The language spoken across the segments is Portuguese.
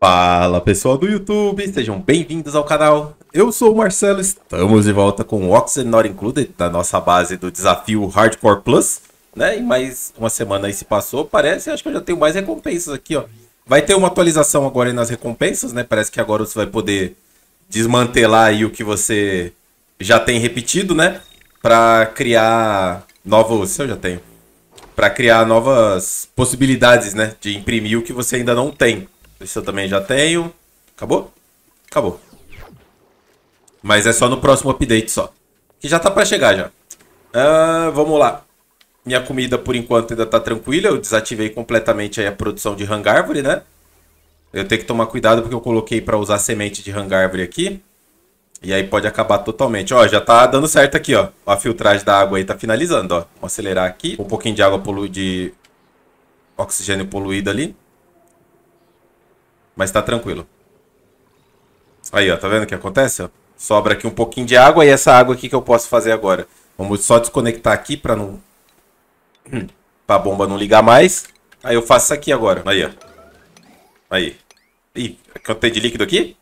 Fala pessoal do YouTube, sejam bem-vindos ao canal. Eu sou o Marcelo, estamos de volta com o Oxygen Not Included, da nossa base do desafio Hardcore Plus, né? E mais uma semana aí se passou, parece, acho que eu já tenho mais recompensas aqui, ó. Vai ter uma atualização agora aí nas recompensas, né? Parece que agora você vai poder desmantelar aí o que você já tem repetido, né? Para criar novos, eu já tenho. Para criar novas possibilidades, né, de imprimir o que você ainda não tem. Isso eu também já tenho. Acabou? Acabou. Mas é só no próximo update só. Que já tá pra chegar já. Ah, vamos lá. Minha comida por enquanto ainda tá tranquila. Eu desativei completamente a produção de hangárvore, né? Eu tenho que tomar cuidado porque eu coloquei pra usar semente de hangárvore aqui. E aí pode acabar totalmente. Ó, já tá dando certo aqui, ó. A filtragem da água aí tá finalizando, ó. Vou acelerar aqui. Um pouquinho de água polu de oxigênio poluído ali. Mas tá tranquilo. Aí, ó, tá vendo o que acontece? Sobra aqui um pouquinho de água e essa água aqui que eu posso fazer agora. Vamos só desconectar aqui pra não... pra bomba não ligar mais. Aí eu faço isso aqui agora. Aí, ó. Aí. Ih, eu tenho de líquido aqui?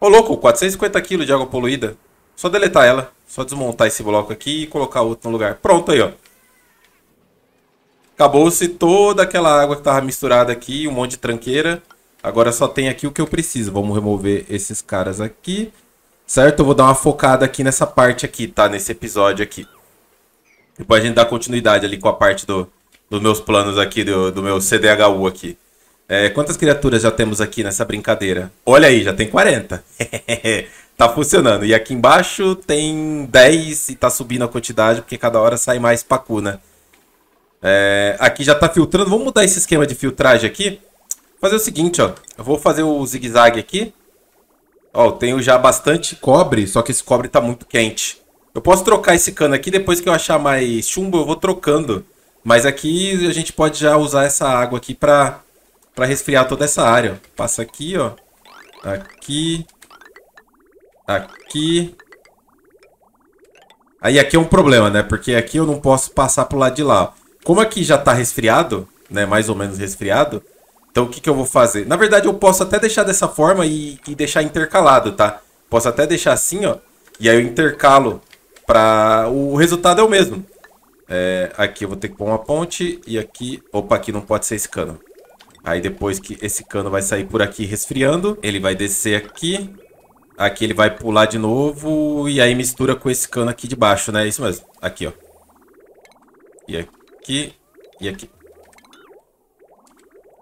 Ô, louco, 450 kg de água poluída. Só deletar ela. Só desmontar esse bloco aqui e colocar outro no lugar. Pronto aí, ó. Acabou-se toda aquela água que estava misturada aqui, um monte de tranqueira. Agora só tem aqui o que eu preciso. Vamos remover esses caras aqui. Certo? Eu vou dar uma focada aqui nessa parte aqui, tá? Nesse episódio aqui. Depois a gente dá continuidade ali com a parte do, dos meus planos aqui, do, do meu CDHU aqui. É, quantas criaturas já temos aqui nessa brincadeira? Olha aí, já tem 40. tá funcionando. E aqui embaixo tem 10 e tá subindo a quantidade, porque cada hora sai mais pacu, né? É, aqui já está filtrando. Vamos mudar esse esquema de filtragem aqui. Vou fazer o seguinte, ó. Eu vou fazer o zigue-zague aqui. Ó, eu tenho já bastante cobre, só que esse cobre está muito quente. Eu posso trocar esse cano aqui, depois que eu achar mais chumbo, eu vou trocando. Mas aqui a gente pode já usar essa água aqui para pra resfriar toda essa área. Passa aqui, ó. Aqui. Aqui. Aí aqui é um problema, né? Porque aqui eu não posso passar pro lado de lá. Como aqui já tá resfriado, né? Mais ou menos resfriado. Então o que, que eu vou fazer? Na verdade eu posso até deixar dessa forma e, e deixar intercalado, tá? Posso até deixar assim, ó. E aí eu intercalo pra... O resultado é o mesmo. É, aqui eu vou ter que pôr uma ponte e aqui... Opa, aqui não pode ser esse cano. Aí depois que esse cano vai sair por aqui resfriando, ele vai descer aqui. Aqui ele vai pular de novo e aí mistura com esse cano aqui de baixo, né? É isso mesmo. Aqui, ó. E aqui aqui e aqui.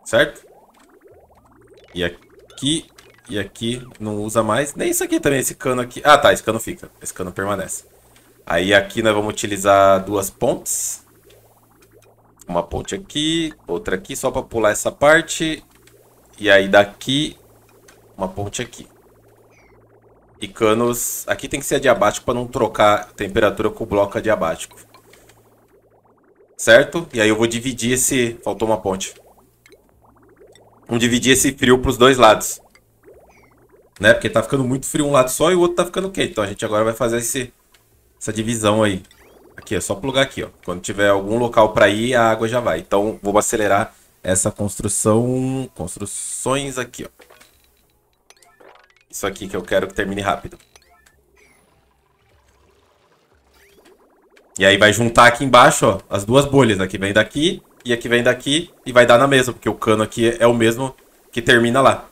Certo? E aqui e aqui não usa mais. Nem isso aqui também, esse cano aqui. Ah, tá, esse cano fica. Esse cano permanece. Aí aqui nós vamos utilizar duas pontes. Uma ponte aqui, outra aqui, só para pular essa parte. E aí daqui, uma ponte aqui. E canos... Aqui tem que ser adiabático para não trocar temperatura com o bloco adiabático certo? E aí eu vou dividir esse... Faltou uma ponte. Vamos dividir esse frio para os dois lados. Né? Porque tá ficando muito frio um lado só e o outro tá ficando quente. Então a gente agora vai fazer esse... essa divisão aí. Aqui, é só plugar aqui, ó. Quando tiver algum local para ir, a água já vai. Então vou acelerar essa construção... Construções aqui, ó. Isso aqui que eu quero que termine rápido. E aí vai juntar aqui embaixo, ó, as duas bolhas. Aqui vem daqui e aqui vem daqui e vai dar na mesma, porque o cano aqui é o mesmo que termina lá.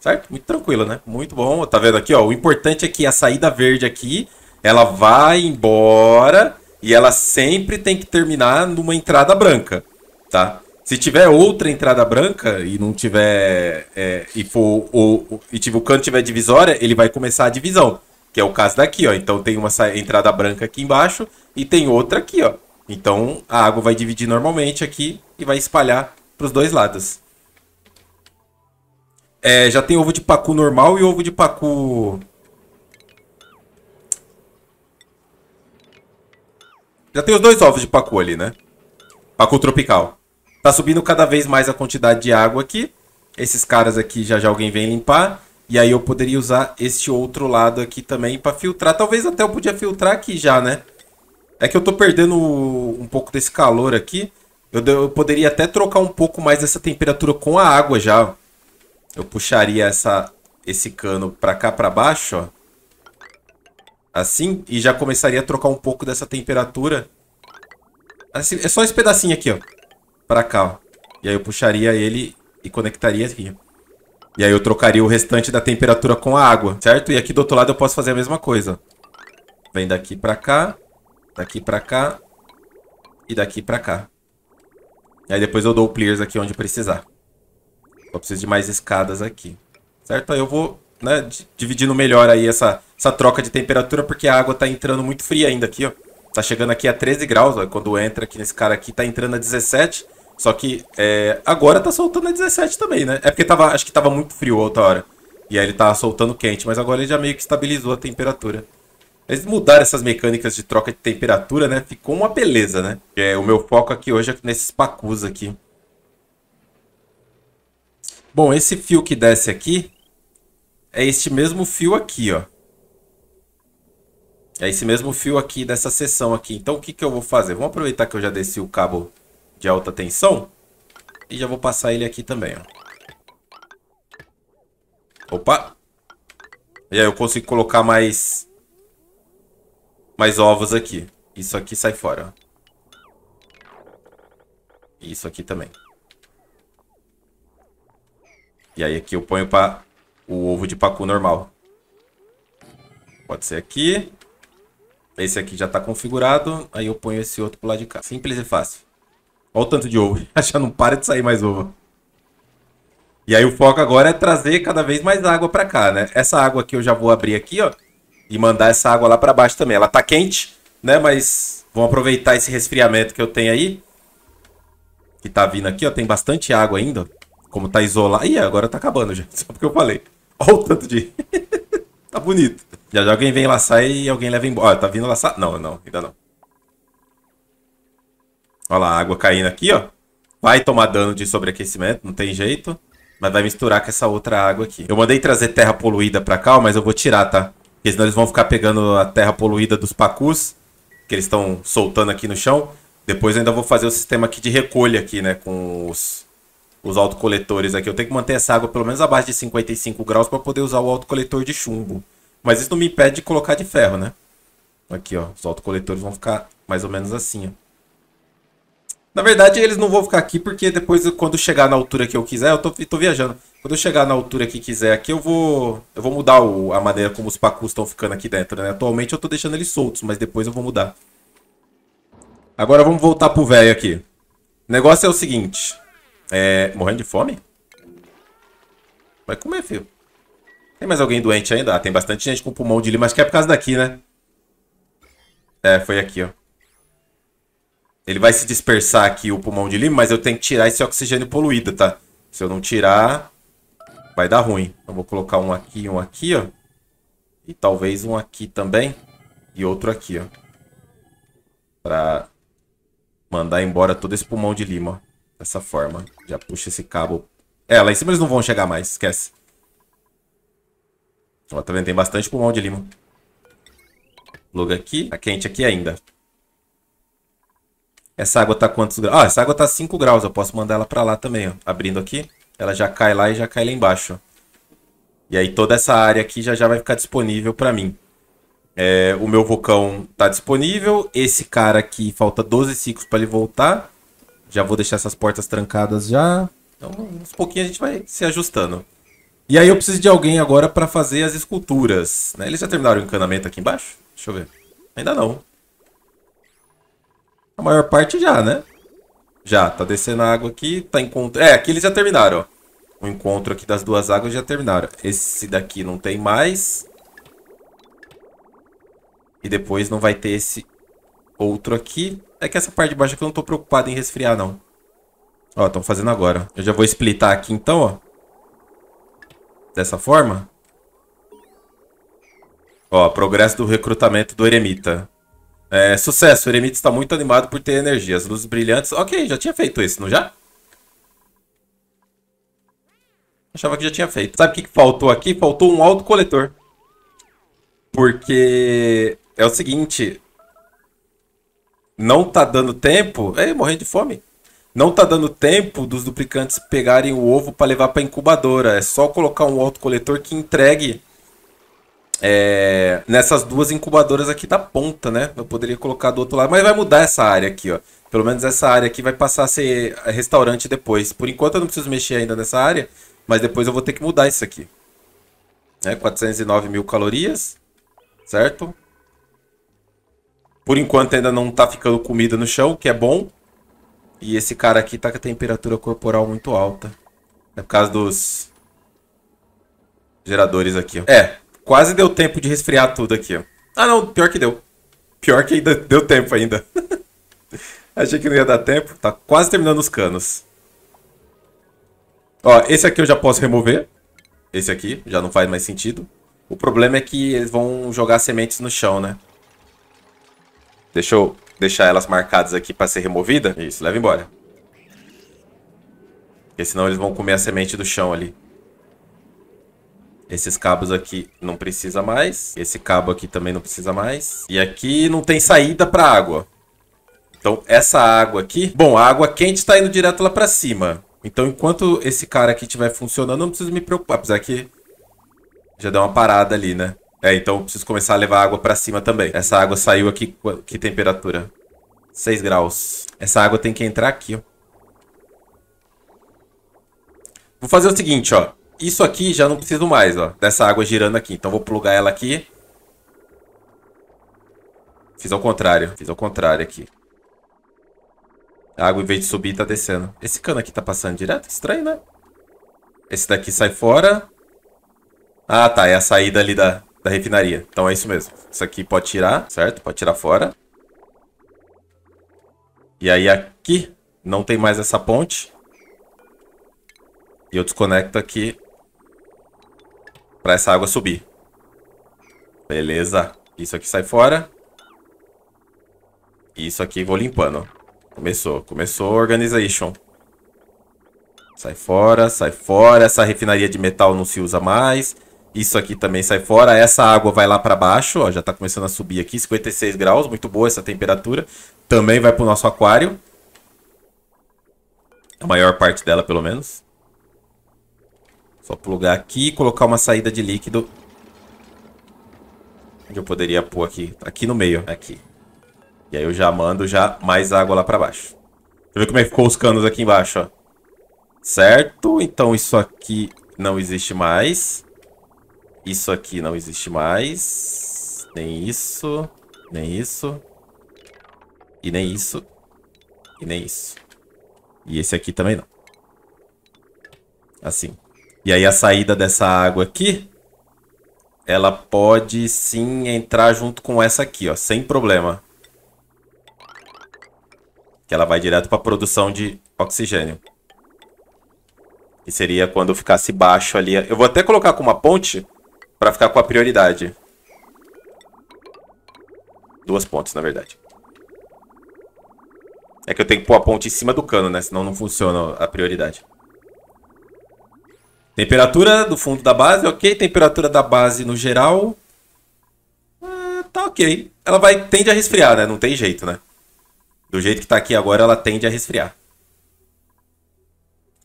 Certo? Muito tranquilo, né? Muito bom. Tá vendo aqui, ó? O importante é que a saída verde aqui, ela vai embora e ela sempre tem que terminar numa entrada branca, tá? Se tiver outra entrada branca e não tiver é, e for o, e tiver, o cano tiver divisória, ele vai começar a divisão que é o caso daqui, ó. Então tem uma entrada branca aqui embaixo e tem outra aqui, ó. Então a água vai dividir normalmente aqui e vai espalhar para os dois lados. É, já tem ovo de pacu normal e ovo de pacu... Já tem os dois ovos de pacu ali, né? Pacu tropical. Tá subindo cada vez mais a quantidade de água aqui. Esses caras aqui já já alguém vem limpar. E aí eu poderia usar este outro lado aqui também para filtrar. Talvez até eu podia filtrar aqui já, né? É que eu tô perdendo um pouco desse calor aqui. Eu, eu poderia até trocar um pouco mais dessa temperatura com a água já. Eu puxaria essa, esse cano para cá para baixo, ó. Assim, e já começaria a trocar um pouco dessa temperatura. Assim, é só esse pedacinho aqui, ó. Pra cá, ó. E aí eu puxaria ele e conectaria aqui. E aí eu trocaria o restante da temperatura com a água, certo? E aqui do outro lado eu posso fazer a mesma coisa. Vem daqui pra cá, daqui pra cá e daqui pra cá. E aí depois eu dou o clears aqui onde precisar. Só preciso de mais escadas aqui, certo? Aí eu vou né, dividindo melhor aí essa, essa troca de temperatura, porque a água tá entrando muito fria ainda aqui, ó. Tá chegando aqui a 13 graus, ó. Quando entra aqui nesse cara aqui, tá entrando a 17 só que é, agora tá soltando a 17 também, né? É porque tava, acho que tava muito frio outra hora. E aí ele tava tá soltando quente, mas agora ele já meio que estabilizou a temperatura. Eles mudaram essas mecânicas de troca de temperatura, né? Ficou uma beleza, né? É, o meu foco aqui hoje é nesses pacus aqui. Bom, esse fio que desce aqui é este mesmo fio aqui, ó. É esse mesmo fio aqui dessa seção aqui. Então, o que, que eu vou fazer? Vamos aproveitar que eu já desci o cabo de alta tensão. E já vou passar ele aqui também, ó. Opa! E aí eu consigo colocar mais... Mais ovos aqui. Isso aqui sai fora, Isso aqui também. E aí aqui eu ponho pra... o ovo de pacu normal. Pode ser aqui. Esse aqui já está configurado. Aí eu ponho esse outro pro lado de cá. Simples e fácil. Olha o tanto de ovo. Já não para de sair mais ovo. E aí o foco agora é trazer cada vez mais água para cá, né? Essa água aqui eu já vou abrir aqui, ó. E mandar essa água lá para baixo também. Ela tá quente, né? Mas vamos aproveitar esse resfriamento que eu tenho aí. Que tá vindo aqui, ó. Tem bastante água ainda. Ó. Como tá isolado. Ih, agora tá acabando já. Só porque eu falei. Olha o tanto de... tá bonito. Já já alguém vem laçar e alguém leva embora. Ó, tá vindo laçar? Não, não. Ainda não. Olha lá, a água caindo aqui, ó. Vai tomar dano de sobreaquecimento, não tem jeito. Mas vai misturar com essa outra água aqui. Eu mandei trazer terra poluída pra cá, mas eu vou tirar, tá? Porque senão eles vão ficar pegando a terra poluída dos pacus. Que eles estão soltando aqui no chão. Depois eu ainda vou fazer o sistema aqui de recolha aqui, né? Com os, os autocoletores aqui. Eu tenho que manter essa água pelo menos abaixo de 55 graus para poder usar o autocoletor de chumbo. Mas isso não me impede de colocar de ferro, né? Aqui, ó. Os autocoletores vão ficar mais ou menos assim, ó. Na verdade, eles não vão ficar aqui, porque depois, quando chegar na altura que eu quiser, eu tô, tô viajando. Quando eu chegar na altura que quiser aqui, eu vou. Eu vou mudar o, a maneira como os pacus estão ficando aqui dentro, né? Atualmente eu tô deixando eles soltos, mas depois eu vou mudar. Agora vamos voltar pro velho aqui. O negócio é o seguinte. É. Morrendo de fome? Vai comer, filho. Tem mais alguém doente ainda? Ah, tem bastante gente com pulmão de lima. mas que é por causa daqui, né? É, foi aqui, ó. Ele vai se dispersar aqui o pulmão de Lima, mas eu tenho que tirar esse oxigênio poluído, tá? Se eu não tirar, vai dar ruim. Eu vou colocar um aqui e um aqui, ó. E talvez um aqui também. E outro aqui, ó. Pra mandar embora todo esse pulmão de lima, ó. Dessa forma. Já puxa esse cabo. É, lá em cima eles não vão chegar mais. Esquece. Ó, tá vendo? Tem bastante pulmão de lima. Pluga aqui. Tá quente aqui ainda. Essa água tá quantos graus? Ah, essa água tá 5 graus. Eu posso mandar ela pra lá também, ó. Abrindo aqui. Ela já cai lá e já cai lá embaixo. E aí toda essa área aqui já já vai ficar disponível para mim. É, o meu vulcão tá disponível. Esse cara aqui, falta 12 ciclos para ele voltar. Já vou deixar essas portas trancadas já. Então, uns pouquinhos a gente vai se ajustando. E aí eu preciso de alguém agora para fazer as esculturas. Né? Eles já terminaram o encanamento aqui embaixo? Deixa eu ver. Ainda não. A maior parte já, né? Já, tá descendo a água aqui, tá encontrando... É, aqui eles já terminaram, ó. O encontro aqui das duas águas já terminaram. Esse daqui não tem mais. E depois não vai ter esse outro aqui. É que essa parte de baixo aqui eu não tô preocupado em resfriar, não. Ó, estão fazendo agora. Eu já vou splitar aqui então, ó. Dessa forma. Ó, progresso do recrutamento do eremita. É, sucesso, o está muito animado por ter energia. As luzes brilhantes. Ok, já tinha feito isso, não já? Achava que já tinha feito. Sabe o que, que faltou aqui? Faltou um autocoletor. Porque é o seguinte. Não tá dando tempo. É, morrendo de fome. Não tá dando tempo dos duplicantes pegarem o ovo para levar para incubadora. É só colocar um autocoletor que entregue é, nessas duas incubadoras aqui da ponta, né? Eu poderia colocar do outro lado, mas vai mudar essa área aqui, ó. Pelo menos essa área aqui vai passar a ser restaurante depois. Por enquanto eu não preciso mexer ainda nessa área, mas depois eu vou ter que mudar isso aqui. Né? 409 mil calorias, certo? Por enquanto ainda não tá ficando comida no chão, que é bom. E esse cara aqui tá com a temperatura corporal muito alta. É por causa dos geradores aqui, ó. É, Quase deu tempo de resfriar tudo aqui, ó. Ah, não, pior que deu. Pior que ainda deu tempo ainda. Achei que não ia dar tempo. Tá quase terminando os canos. Ó, esse aqui eu já posso remover. Esse aqui já não faz mais sentido. O problema é que eles vão jogar sementes no chão, né? Deixa eu deixar elas marcadas aqui para ser removida. Isso, leva embora. Porque senão eles vão comer a semente do chão ali. Esses cabos aqui não precisa mais. Esse cabo aqui também não precisa mais. E aqui não tem saída para água. Então, essa água aqui... Bom, a água quente está indo direto lá para cima. Então, enquanto esse cara aqui estiver funcionando, eu não preciso me preocupar. Apesar que já deu uma parada ali, né? É, então eu preciso começar a levar água para cima também. Essa água saiu aqui... Que temperatura? 6 graus. Essa água tem que entrar aqui, ó. Vou fazer o seguinte, ó. Isso aqui já não preciso mais, ó. Dessa água girando aqui. Então vou plugar ela aqui. Fiz ao contrário. Fiz ao contrário aqui. A água, em vez de subir, tá descendo. Esse cano aqui tá passando direto? Estranho, né? Esse daqui sai fora. Ah, tá. É a saída ali da, da refinaria. Então é isso mesmo. Isso aqui pode tirar, certo? Pode tirar fora. E aí aqui não tem mais essa ponte. E eu desconecto aqui para essa água subir. Beleza. Isso aqui sai fora. Isso aqui vou limpando. Começou. Começou organization. Sai fora, sai fora. Essa refinaria de metal não se usa mais. Isso aqui também sai fora. Essa água vai lá para baixo. Ó, já está começando a subir aqui. 56 graus. Muito boa essa temperatura. Também vai para o nosso aquário. A maior parte dela, pelo menos. Só plugar aqui e colocar uma saída de líquido. Onde eu poderia pôr aqui? Aqui no meio, aqui. E aí eu já mando já mais água lá pra baixo. Deixa eu ver como é que ficou os canos aqui embaixo, ó. Certo, então isso aqui não existe mais. Isso aqui não existe mais. Nem isso, nem isso. E nem isso. E nem isso. E esse aqui também não. Assim. E aí a saída dessa água aqui, ela pode sim entrar junto com essa aqui, ó, sem problema. Que ela vai direto para a produção de oxigênio. Que seria quando ficasse baixo ali. Eu vou até colocar com uma ponte para ficar com a prioridade. Duas pontes, na verdade. É que eu tenho que pôr a ponte em cima do cano, né? Senão não funciona a prioridade. Temperatura do fundo da base, ok. Temperatura da base no geral. Eh, tá ok. Ela vai tende a resfriar, né? Não tem jeito, né? Do jeito que tá aqui agora, ela tende a resfriar.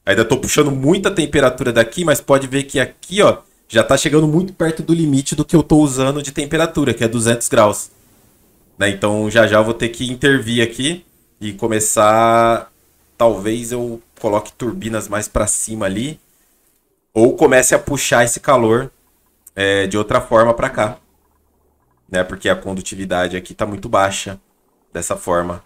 Ainda tô puxando muita temperatura daqui, mas pode ver que aqui, ó, já tá chegando muito perto do limite do que eu tô usando de temperatura, que é 200 graus. Né? Então já já eu vou ter que intervir aqui e começar... Talvez eu coloque turbinas mais para cima ali ou comece a puxar esse calor é, de outra forma para cá, né? Porque a condutividade aqui está muito baixa dessa forma.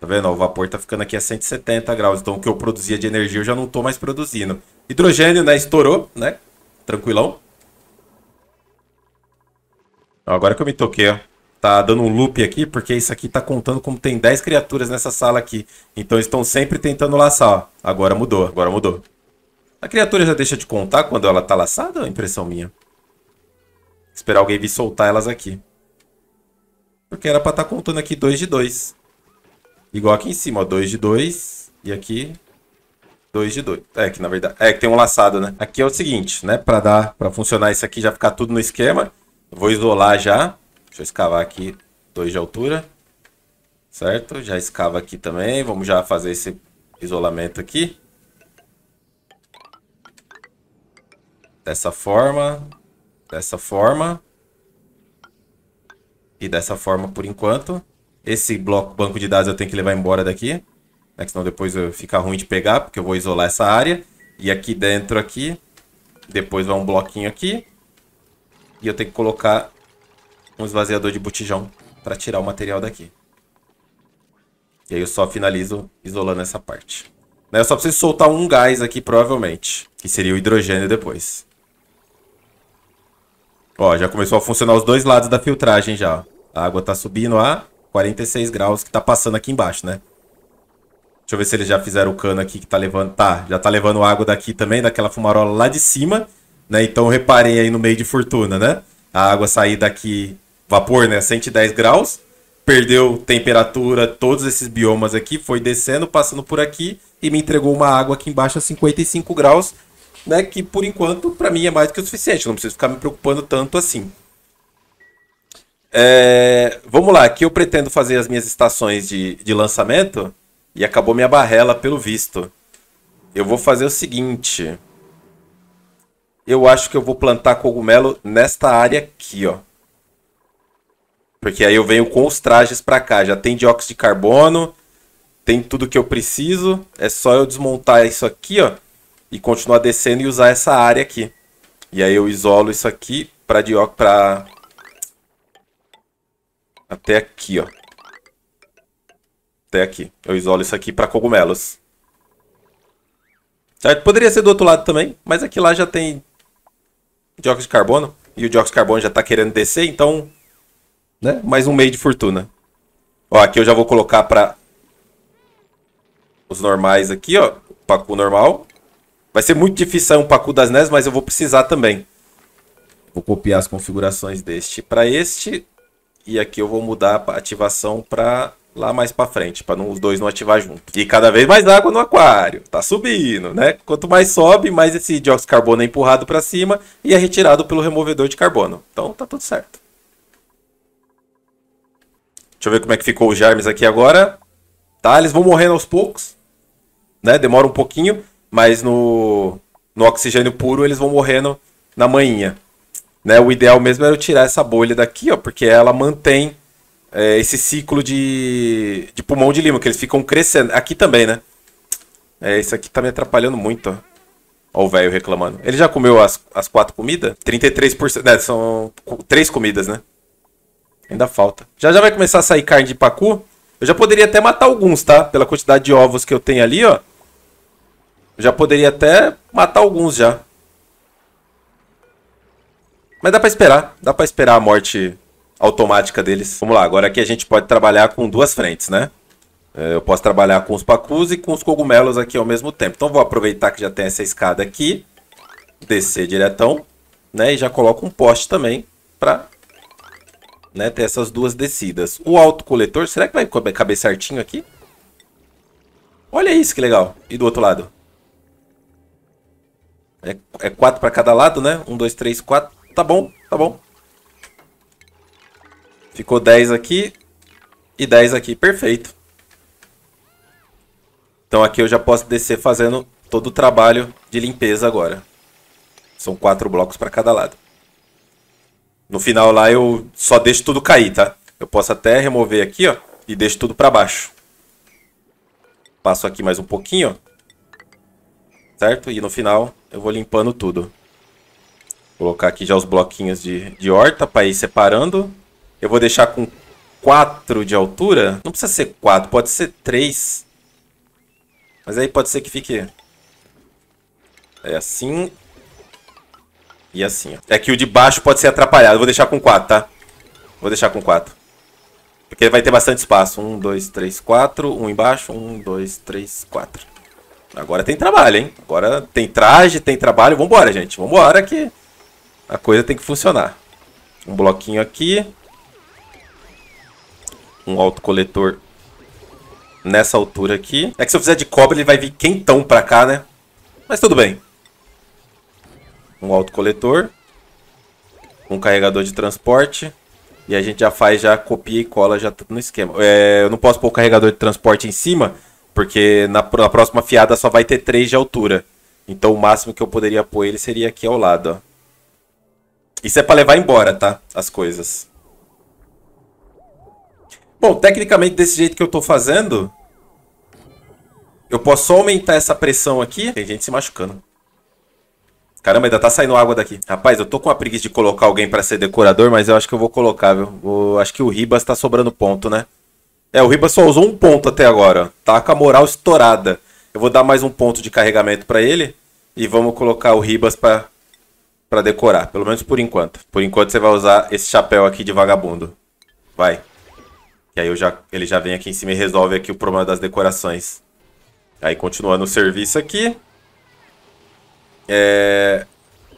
Tá vendo? O vapor está ficando aqui a 170 graus, então o que eu produzia de energia eu já não estou mais produzindo. Hidrogênio, né? Estourou, né? Tranquilão. Agora que eu me toquei, ó. Tá dando um loop aqui, porque isso aqui tá contando como tem 10 criaturas nessa sala aqui. Então estão sempre tentando laçar, ó. Agora mudou, agora mudou. A criatura já deixa de contar quando ela tá laçada é impressão minha? Esperar alguém vir soltar elas aqui. Porque era pra estar tá contando aqui 2 de 2. Igual aqui em cima, ó. 2 de 2. E aqui, 2 de 2. É que na verdade. É que tem um laçado, né? Aqui é o seguinte, né? Pra dar. Pra funcionar isso aqui, já ficar tudo no esquema. Vou isolar já. Deixa eu escavar aqui 2 de altura. Certo? Já escava aqui também. Vamos já fazer esse isolamento aqui. Dessa forma, dessa forma e dessa forma por enquanto. Esse bloco banco de dados eu tenho que levar embora daqui, né, senão depois fica ruim de pegar, porque eu vou isolar essa área. E aqui dentro aqui, depois vai um bloquinho aqui. E eu tenho que colocar um esvaziador de botijão para tirar o material daqui. E aí eu só finalizo isolando essa parte. Né, eu só preciso soltar um gás aqui, provavelmente, que seria o hidrogênio depois. Ó, já começou a funcionar os dois lados da filtragem já. A água tá subindo a 46 graus que tá passando aqui embaixo, né? Deixa eu ver se eles já fizeram o cano aqui que tá levando... Tá, já tá levando água daqui também, daquela fumarola lá de cima, né? Então reparei aí no meio de fortuna, né? A água sair daqui, vapor, né? 110 graus. Perdeu temperatura, todos esses biomas aqui. Foi descendo, passando por aqui e me entregou uma água aqui embaixo a 55 graus né, que por enquanto para mim é mais do que o suficiente, não preciso ficar me preocupando tanto assim. É, vamos lá, aqui eu pretendo fazer as minhas estações de, de lançamento e acabou minha barrela pelo visto. Eu vou fazer o seguinte, eu acho que eu vou plantar cogumelo nesta área aqui, ó. Porque aí eu venho com os trajes para cá, já tem dióxido de carbono, tem tudo que eu preciso, é só eu desmontar isso aqui, ó e continuar descendo e usar essa área aqui. E aí eu isolo isso aqui para dióxido para até aqui, ó. Até aqui. Eu isolo isso aqui para cogumelos. Certo? Poderia ser do outro lado também, mas aqui lá já tem dióxido de carbono. E o dióxido de carbono já está querendo descer, então... Né? Mais um meio de fortuna. Ó, aqui eu já vou colocar para Os normais aqui, ó. Pacu normal. Vai ser muito difícil sair um Pacu das NES, mas eu vou precisar também. Vou copiar as configurações deste para este. E aqui eu vou mudar a ativação para lá mais para frente, para os dois não ativar junto. E cada vez mais água no aquário. Tá subindo, né? Quanto mais sobe, mais esse dióxido de carbono é empurrado para cima e é retirado pelo removedor de carbono. Então tá tudo certo. Deixa eu ver como é que ficou o germes aqui agora. Tá, eles vão morrendo aos poucos. Né? Demora um pouquinho mas no, no oxigênio puro eles vão morrendo na manhinha. Né? O ideal mesmo era eu tirar essa bolha daqui, ó, porque ela mantém é, esse ciclo de, de pulmão de lima, que eles ficam crescendo. Aqui também, né? É, isso aqui tá me atrapalhando muito, ó. Ó o velho reclamando. Ele já comeu as, as quatro comidas? 33%. Né, são três comidas, né? Ainda falta. Já já vai começar a sair carne de pacu. Eu já poderia até matar alguns, tá? Pela quantidade de ovos que eu tenho ali, ó. Já poderia até matar alguns já. Mas dá pra esperar. Dá pra esperar a morte automática deles. Vamos lá, agora aqui a gente pode trabalhar com duas frentes, né? É, eu posso trabalhar com os pacus e com os cogumelos aqui ao mesmo tempo. Então vou aproveitar que já tem essa escada aqui. Descer diretão, né? E já coloco um poste também pra né, ter essas duas descidas. O autocoletor, será que vai caber certinho aqui? Olha isso, que legal. E do outro lado? É, é quatro pra cada lado, né? Um, dois, três, quatro. Tá bom, tá bom. Ficou 10 aqui e 10 aqui. Perfeito. Então aqui eu já posso descer fazendo todo o trabalho de limpeza agora. São quatro blocos para cada lado. No final lá eu só deixo tudo cair, tá? Eu posso até remover aqui, ó, e deixo tudo para baixo. Passo aqui mais um pouquinho, ó. Certo? E no final eu vou limpando tudo. Colocar aqui já os bloquinhos de, de horta para ir separando. Eu vou deixar com 4 de altura. Não precisa ser 4, pode ser 3. Mas aí pode ser que fique... É assim... E assim, ó. É que o de baixo pode ser atrapalhado. Eu vou deixar com 4, tá? Vou deixar com 4. Porque vai ter bastante espaço. 1, 2, 3, 4. 1 embaixo. 1, 2, 3, 4. Agora tem trabalho, hein? Agora tem traje, tem trabalho. Vambora, gente. Vambora que a coisa tem que funcionar. Um bloquinho aqui. Um autocoletor nessa altura aqui. É que se eu fizer de cobre, ele vai vir quentão pra cá, né? Mas tudo bem. Um autocoletor. Um carregador de transporte. E a gente já faz, já copia e cola já tudo tá no esquema. É, eu não posso pôr o carregador de transporte em cima... Porque na, na, próxima fiada só vai ter 3 de altura. Então o máximo que eu poderia pôr ele seria aqui ao lado, ó. Isso é pra levar embora, tá? As coisas. Bom, tecnicamente desse jeito que eu tô fazendo... Eu posso só aumentar essa pressão aqui. Tem gente se machucando. Caramba, ainda tá saindo água daqui. Rapaz, eu tô com a preguiça de colocar alguém pra ser decorador, mas eu acho que eu vou colocar, viu? Acho que o Ribas tá sobrando ponto, né? É, o Ribas só usou um ponto até agora. Tá com a moral estourada. Eu vou dar mais um ponto de carregamento para ele e vamos colocar o Ribas para para decorar, pelo menos por enquanto. Por enquanto você vai usar esse chapéu aqui de vagabundo. Vai. E aí eu já, ele já vem aqui em cima e resolve aqui o problema das decorações. Aí continuando o serviço aqui. É,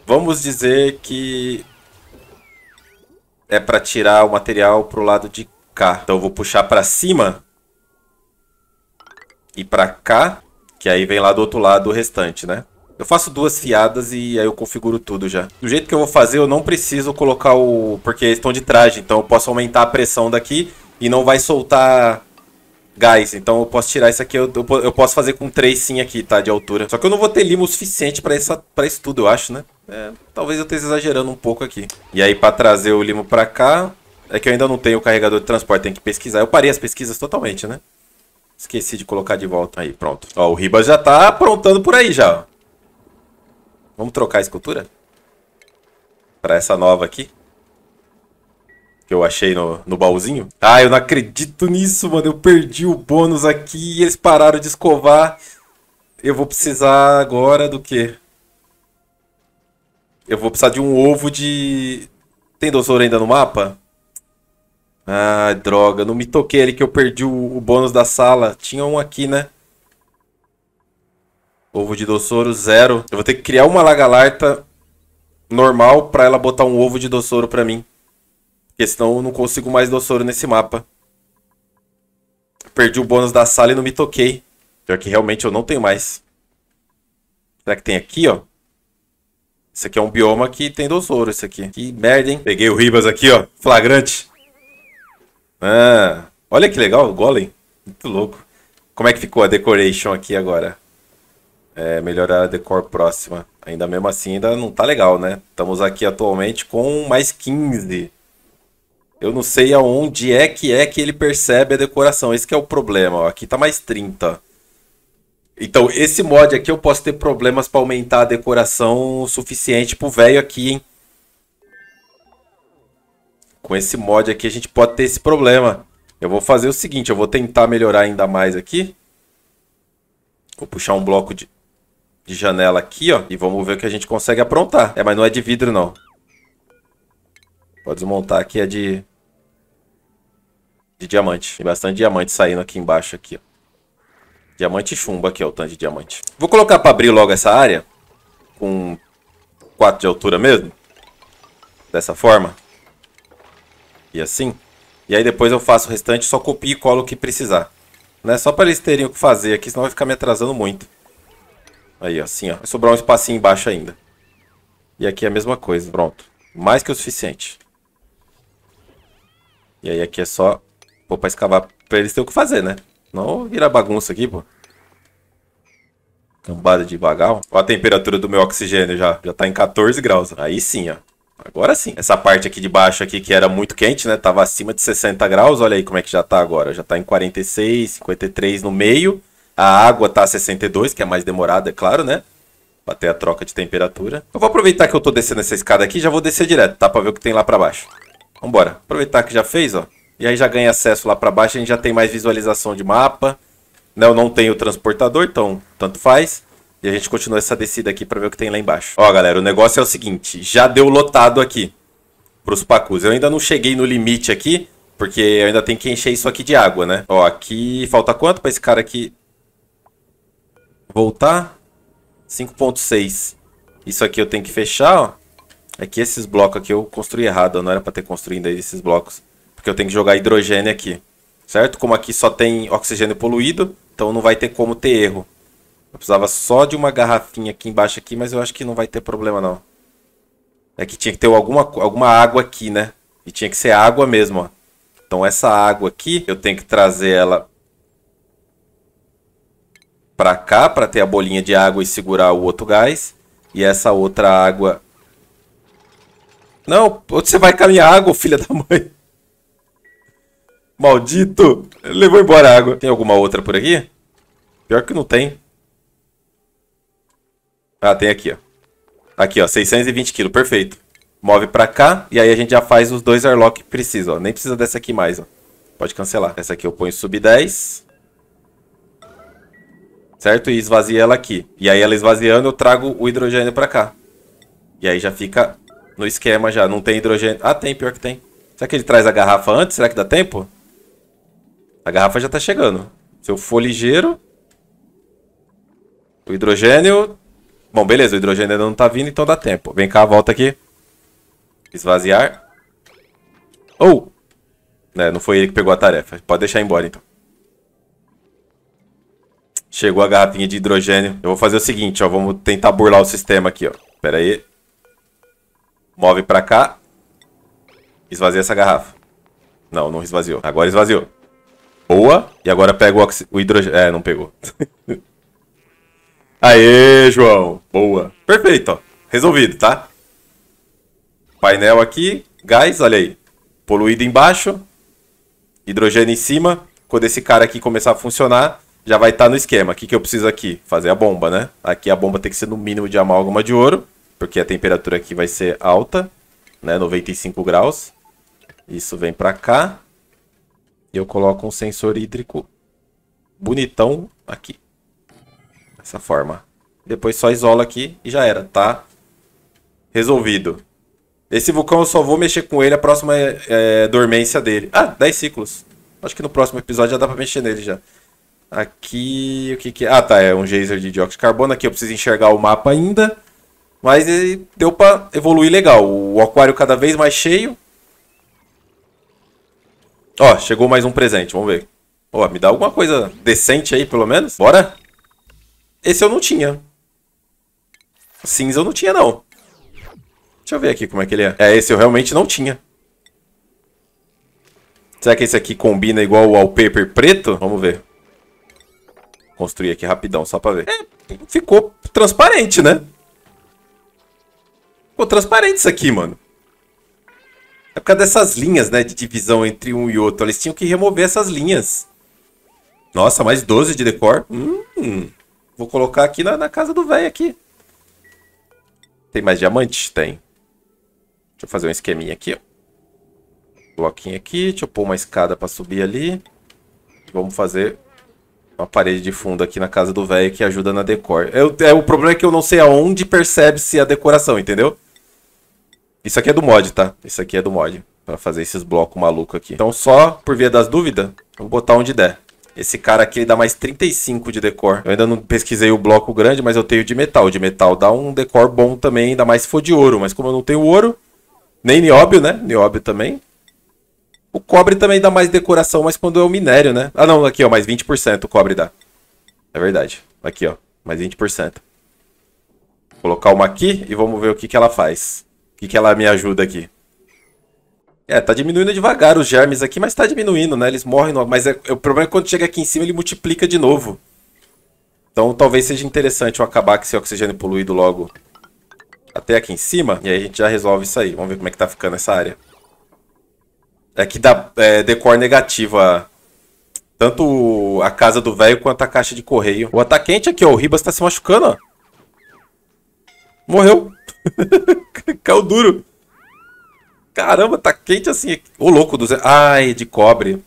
vamos dizer que é para tirar o material pro lado de então eu vou puxar para cima e para cá, que aí vem lá do outro lado o restante, né? Eu faço duas fiadas e aí eu configuro tudo já. Do jeito que eu vou fazer, eu não preciso colocar o... Porque eles estão de traje, então eu posso aumentar a pressão daqui e não vai soltar gás. Então eu posso tirar isso aqui, eu, eu, eu posso fazer com três sim aqui, tá? De altura. Só que eu não vou ter limo o suficiente pra, essa, pra isso tudo, eu acho, né? É, talvez eu esteja exagerando um pouco aqui. E aí pra trazer o limo pra cá, é que eu ainda não tenho o carregador de transporte, tem que pesquisar. Eu parei as pesquisas totalmente, né? Esqueci de colocar de volta aí, pronto. Ó, o Ribas já tá aprontando por aí já. Vamos trocar a escultura? Pra essa nova aqui. Que eu achei no, no baúzinho. Ah, eu não acredito nisso, mano. Eu perdi o bônus aqui e eles pararam de escovar. Eu vou precisar agora do quê? Eu vou precisar de um ovo de... Tem doçoura ainda no mapa? Ah, droga, não me toquei ali que eu perdi o, o bônus da sala. Tinha um aqui, né? Ovo de doçoro, zero. Eu vou ter que criar uma lagalarta normal pra ela botar um ovo de doçoro pra mim. Porque senão eu não consigo mais doçoro nesse mapa. Perdi o bônus da sala e não me toquei. Pior que realmente eu não tenho mais. Será que tem aqui, ó? Esse aqui é um bioma que tem doçoro, esse aqui. Que merda, hein? Peguei o Ribas aqui, ó. Flagrante. Ah, olha que legal o golem. Muito louco. Como é que ficou a decoration aqui agora? É, melhorar a decor próxima. Ainda mesmo assim, ainda não tá legal, né? Estamos aqui atualmente com mais 15. Eu não sei aonde é que é que ele percebe a decoração. Esse é o problema. Ó. Aqui tá mais 30. Então, esse mod aqui eu posso ter problemas para aumentar a decoração suficiente pro velho aqui, hein? com esse mod aqui a gente pode ter esse problema. Eu vou fazer o seguinte, eu vou tentar melhorar ainda mais aqui. Vou puxar um bloco de, de janela aqui, ó. E vamos ver o que a gente consegue aprontar. É, mas não é de vidro, não. Pode desmontar aqui, é de... De diamante. Tem bastante diamante saindo aqui embaixo, aqui, ó. Diamante e chumbo aqui, ó, o tanto de diamante. Vou colocar para abrir logo essa área. Com 4 de altura mesmo. Dessa forma e assim. E aí depois eu faço o restante, só copio e colo o que precisar. Né? Só para eles terem o que fazer aqui, senão vai ficar me atrasando muito. Aí, assim, ó. Vai sobrar um espacinho embaixo ainda. E aqui é a mesma coisa, pronto. Mais que o suficiente. E aí aqui é só pô, para escavar para eles terem o que fazer, né? Não virar bagunça aqui, pô. Cambada de bagal. Olha a temperatura do meu oxigênio já. Já tá em 14 graus. Aí sim, ó. Agora sim. Essa parte aqui de baixo aqui que era muito quente, né? Tava acima de 60 graus. Olha aí como é que já tá agora. Já tá em 46, 53 no meio. A água tá a 62, que é mais demorada, é claro, né? ter a troca de temperatura. Eu vou aproveitar que eu tô descendo essa escada aqui, já vou descer direto, tá? Pra ver o que tem lá pra baixo. Vambora. Aproveitar que já fez, ó. E aí já ganha acesso lá pra baixo, a gente já tem mais visualização de mapa. Né? Eu não tenho transportador, então tanto faz. E a gente continua essa descida aqui para ver o que tem lá embaixo. Ó, galera, o negócio é o seguinte. Já deu lotado aqui pros pacus. Eu ainda não cheguei no limite aqui, porque eu ainda tenho que encher isso aqui de água, né? Ó, aqui falta quanto para esse cara aqui voltar? 5.6. Isso aqui eu tenho que fechar, ó. É que esses blocos aqui eu construí errado, eu não era para ter construído aí esses blocos. Porque eu tenho que jogar hidrogênio aqui, certo? Como aqui só tem oxigênio poluído, então não vai ter como ter erro. Eu precisava só de uma garrafinha aqui embaixo aqui, mas eu acho que não vai ter problema não. É que tinha que ter alguma, alguma água aqui, né? E tinha que ser água mesmo, ó. Então essa água aqui, eu tenho que trazer ela para cá para ter a bolinha de água e segurar o outro gás. E essa outra água... Não, onde você vai com a minha água, filha da mãe? Maldito! Levou embora a água. Tem alguma outra por aqui? Pior que não tem. Ah, tem aqui, ó. Aqui, ó, 620 kg, perfeito. Move pra cá e aí a gente já faz os dois airlock que precisa, ó. Nem precisa dessa aqui mais, ó. Pode cancelar. Essa aqui eu ponho sub 10. Certo? E esvazia ela aqui. E aí ela esvaziando, eu trago o hidrogênio pra cá. E aí já fica no esquema já. Não tem hidrogênio. Ah, tem, pior que tem. Será que ele traz a garrafa antes? Será que dá tempo? A garrafa já tá chegando. Se eu for ligeiro... O hidrogênio Bom, beleza, o hidrogênio ainda não tá vindo, então dá tempo. Vem cá, volta aqui. Esvaziar. Ou! Oh! É, não foi ele que pegou a tarefa. Pode deixar embora, então. Chegou a garrafinha de hidrogênio. Eu vou fazer o seguinte, ó. Vamos tentar burlar o sistema aqui, ó. Pera aí. Move pra cá. Esvazia essa garrafa. Não, não esvaziou. Agora esvaziou. Boa. E agora pega o, o hidrogênio. É, não pegou. Aê, João. Boa. Perfeito, ó. Resolvido, tá? Painel aqui. Gás, olha aí. Poluído embaixo. Hidrogênio em cima. Quando esse cara aqui começar a funcionar, já vai estar tá no esquema. O que, que eu preciso aqui? Fazer a bomba, né? Aqui a bomba tem que ser no mínimo de amálgama de ouro, porque a temperatura aqui vai ser alta, né? 95 graus. Isso vem pra cá. E eu coloco um sensor hídrico bonitão aqui dessa forma. Depois só isola aqui e já era, tá? Resolvido. Esse vulcão eu só vou mexer com ele a próxima é, dormência dele. Ah, 10 ciclos. Acho que no próximo episódio já dá pra mexer nele já. Aqui, o que que é? Ah, tá, é um geyser de dióxido de carbono. Aqui eu preciso enxergar o mapa ainda. Mas deu pra evoluir legal. O aquário cada vez mais cheio. Ó, chegou mais um presente, vamos ver. Ó, me dá alguma coisa decente aí, pelo menos. Bora? Esse eu não tinha. Cinza eu não tinha, não. Deixa eu ver aqui como é que ele é. É, esse eu realmente não tinha. Será que esse aqui combina igual o wallpaper preto? Vamos ver. Construir aqui rapidão, só pra ver. É, ficou transparente, né? Ficou transparente isso aqui, mano. É por causa dessas linhas, né, de divisão entre um e outro. Eles tinham que remover essas linhas. Nossa, mais 12 de decor. Hum... Vou colocar aqui na, na casa do velho aqui. Tem mais diamante? Tem. Deixa eu fazer um esqueminha aqui, Bloquinho aqui. Deixa eu pôr uma escada pra subir ali. Vamos fazer uma parede de fundo aqui na casa do velho que ajuda na decor. Eu, é, o problema é que eu não sei aonde percebe-se a decoração, entendeu? Isso aqui é do mod, tá? Isso aqui é do mod. Pra fazer esses blocos malucos aqui. Então só, por via das dúvidas, vamos botar onde der. Esse cara aqui ele dá mais 35 de decor. Eu ainda não pesquisei o bloco grande, mas eu tenho de metal. De metal dá um decor bom também, ainda mais se for de ouro. Mas como eu não tenho ouro, nem nióbio, né? Nióbio também. O cobre também dá mais decoração, mas quando é o minério, né? Ah, não, aqui, ó, mais 20% o cobre dá. É verdade. Aqui, ó, mais 20%. Vou colocar uma aqui e vamos ver o que, que ela faz. O que, que ela me ajuda aqui. É, tá diminuindo devagar os germes aqui, mas tá diminuindo, né? Eles morrem, mas é... o problema é que quando chega aqui em cima ele multiplica de novo. Então talvez seja interessante eu acabar com esse oxigênio poluído logo até aqui em cima, e aí a gente já resolve isso aí. Vamos ver como é que tá ficando essa área. É que dá é, decor negativa tanto a casa do velho quanto a caixa de correio. O quente aqui, ó, o Ribas tá se machucando, ó. Morreu. Caiu duro. Caramba, tá quente assim. Ô, louco do... Ai, de cobre.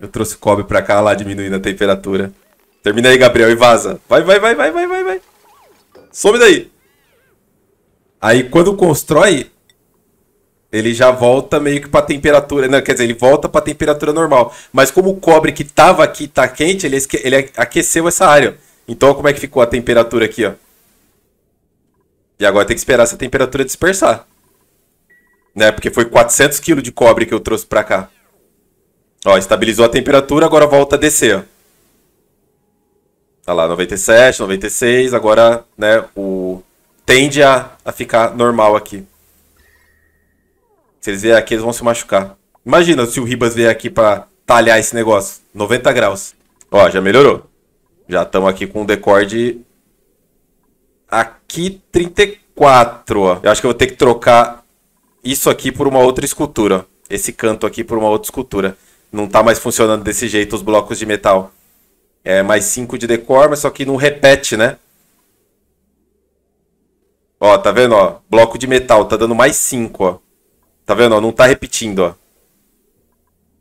Eu trouxe cobre pra cá, lá, diminuindo a temperatura. Termina aí, Gabriel, e vaza. Vai, vai, vai, vai, vai, vai, vai. Some daí. Aí, quando constrói, ele já volta meio que pra temperatura. Não, né? quer dizer, ele volta pra temperatura normal. Mas como o cobre que tava aqui tá quente, ele, ele aqueceu essa área. Então, como é que ficou a temperatura aqui, ó. E agora tem que esperar essa temperatura dispersar né? Porque foi 400 quilos de cobre que eu trouxe para cá. Ó, estabilizou a temperatura, agora volta a descer, Tá lá, 97, 96, agora, né, o... Tende a, a ficar normal aqui. Se eles vierem aqui, eles vão se machucar. Imagina se o Ribas vier aqui para talhar esse negócio. 90 graus. Ó, já melhorou. Já estamos aqui com o decor de... Aqui, 34, ó. Eu acho que eu vou ter que trocar isso aqui por uma outra escultura, esse canto aqui por uma outra escultura. Não tá mais funcionando desse jeito os blocos de metal. É mais 5 de decor, mas só que não repete, né? Ó, tá vendo, ó? Bloco de metal, tá dando mais 5, ó. Tá vendo, ó? Não tá repetindo, ó.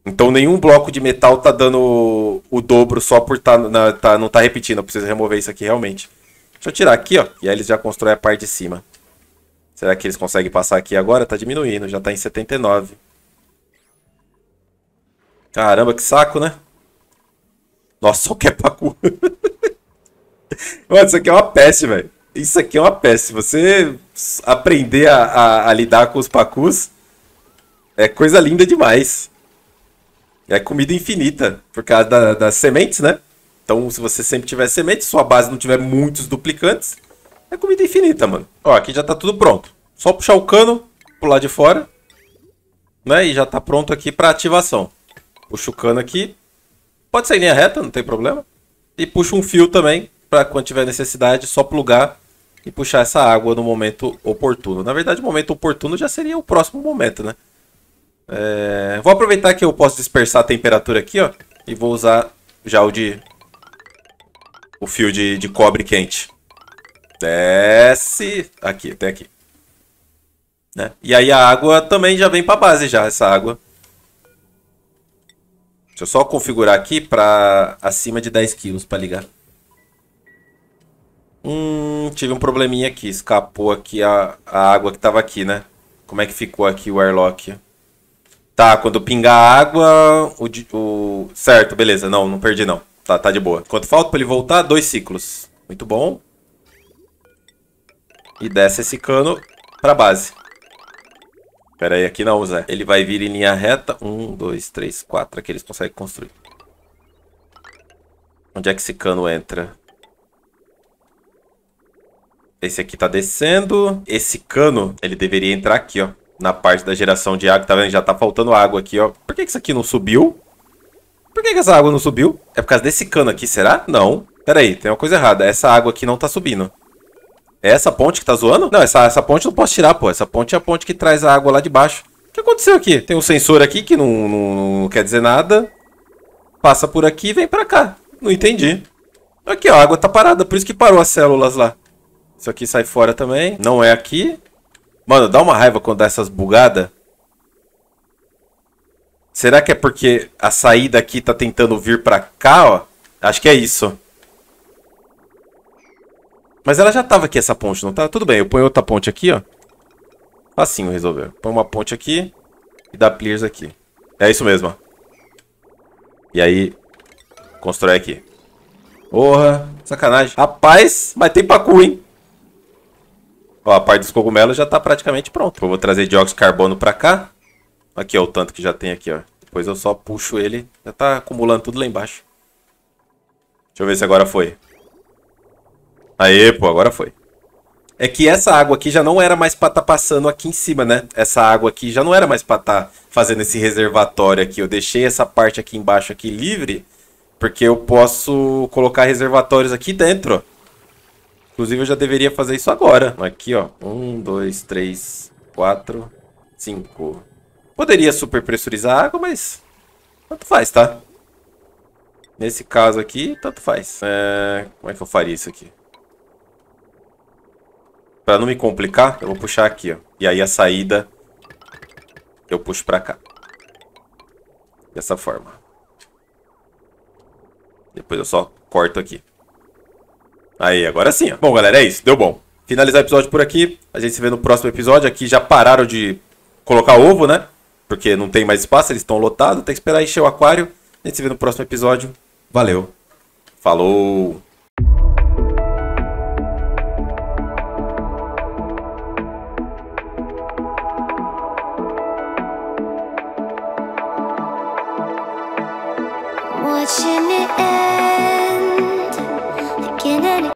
Então nenhum bloco de metal tá dando o, dobro só por tá, na, tá, não tá repetindo. Eu preciso remover isso aqui realmente. Deixa eu tirar aqui, ó. E aí eles já constroem a parte de cima. Será que eles conseguem passar aqui agora? Tá diminuindo, já tá em 79. Caramba, que saco, né? Nossa, só quer pacu. Mano, isso aqui é uma peste, velho. Isso aqui é uma peste. Você aprender a, a, a, lidar com os pacus é coisa linda demais. É comida infinita, por causa da, das sementes, né? Então, se você sempre tiver sementes, sua base não tiver muitos duplicantes, é comida infinita, mano. Ó, aqui já tá tudo pronto. Só puxar o cano pro lado de fora. Né? E já tá pronto aqui pra ativação. Puxa o cano aqui. Pode ser em linha reta, não tem problema. E puxa um fio também, pra quando tiver necessidade, só plugar e puxar essa água no momento oportuno. Na verdade, o momento oportuno já seria o próximo momento, né? É... Vou aproveitar que eu posso dispersar a temperatura aqui, ó. E vou usar já o de... O fio de, de cobre quente. Desce aqui, até aqui. Né? E aí a água também já vem para base já, essa água. Deixa eu só configurar aqui para acima de 10 quilos para ligar. Hum, tive um probleminha aqui. Escapou aqui a, a água que tava aqui, né? Como é que ficou aqui o airlock? Tá, quando pingar a água, o, o... Certo, beleza. Não, não perdi não. Tá, tá de boa. Quanto falta para ele voltar? Dois ciclos. Muito bom e desce esse cano pra base. Pera aí, aqui não, Zé. Ele vai vir em linha reta. Um, dois, três, quatro. Aqui eles conseguem construir. Onde é que esse cano entra? Esse aqui tá descendo. Esse cano, ele deveria entrar aqui, ó. Na parte da geração de água. Tá vendo? Já tá faltando água aqui, ó. Por que, que isso aqui não subiu? Por que, que essa água não subiu? É por causa desse cano aqui, será? Não. Pera aí, tem uma coisa errada. Essa água aqui não tá subindo. Essa ponte que tá zoando? Não, essa, essa ponte não posso tirar, pô. Essa ponte é a ponte que traz a água lá de baixo. O que aconteceu aqui? Tem um sensor aqui que não, não, não quer dizer nada. Passa por aqui e vem pra cá. Não entendi. Aqui, ó, a água tá parada. Por isso que parou as células lá. Isso aqui sai fora também. Não é aqui. Mano, dá uma raiva quando dá essas bugadas. Será que é porque a saída aqui tá tentando vir pra cá, ó? Acho que é isso. Mas ela já tava aqui, essa ponte, não tá? Tudo bem, eu ponho outra ponte aqui, ó. Facinho resolver. Põe uma ponte aqui e dá pliers aqui. É isso mesmo, ó. E aí, constrói aqui. Porra, sacanagem. Rapaz, mas tem pacu, hein? Ó, a parte dos cogumelos já tá praticamente pronta. Eu vou trazer dióxido de carbono pra cá. Aqui, ó, o tanto que já tem aqui, ó. Depois eu só puxo ele. Já tá acumulando tudo lá embaixo. Deixa eu ver se agora foi. Aí, pô, agora foi. É que essa água aqui já não era mais pra estar tá passando aqui em cima, né? Essa água aqui já não era mais pra estar tá fazendo esse reservatório aqui. Eu deixei essa parte aqui embaixo aqui livre, porque eu posso colocar reservatórios aqui dentro. Inclusive, eu já deveria fazer isso agora. Aqui, ó. Um, dois, três, quatro, cinco. Poderia super pressurizar a água, mas... Tanto faz, tá? Nesse caso aqui, tanto faz. É... Como é que eu faria isso aqui? Pra não me complicar, eu vou puxar aqui, ó. E aí a saída eu puxo pra cá. Dessa forma. Depois eu só corto aqui. Aí, agora sim. Ó. Bom, galera, é isso. Deu bom. Finalizar o episódio por aqui. A gente se vê no próximo episódio. Aqui já pararam de colocar ovo, né? Porque não tem mais espaço, eles estão lotados. Tem que esperar encher o aquário. A gente se vê no próximo episódio. Valeu. Falou!